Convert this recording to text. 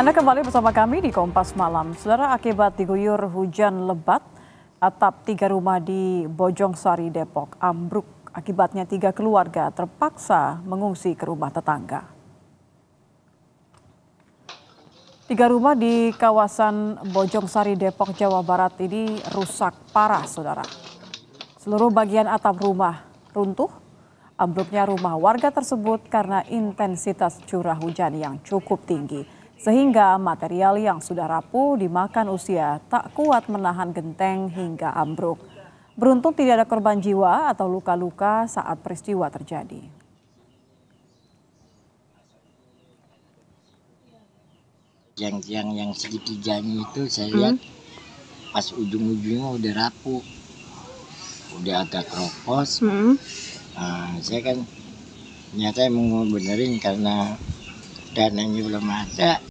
Anda kembali bersama kami di Kompas Malam. Saudara akibat diguyur hujan lebat, atap tiga rumah di Bojong Sari, Depok, ambruk. Akibatnya tiga keluarga terpaksa mengungsi ke rumah tetangga. Tiga rumah di kawasan Bojong Sari, Depok, Jawa Barat ini rusak parah, saudara. Seluruh bagian atap rumah runtuh, ambruknya rumah warga tersebut karena intensitas curah hujan yang cukup tinggi sehingga material yang sudah rapuh dimakan usia tak kuat menahan genteng hingga ambruk. Beruntung tidak ada korban jiwa atau luka-luka saat peristiwa terjadi. Yang- tiang yang segitiganya itu saya hmm? lihat pas ujung-ujungnya udah rapuh, udah agak kropos. Hmm. Nah, saya kan nyata mau benerin karena dananya belum ada.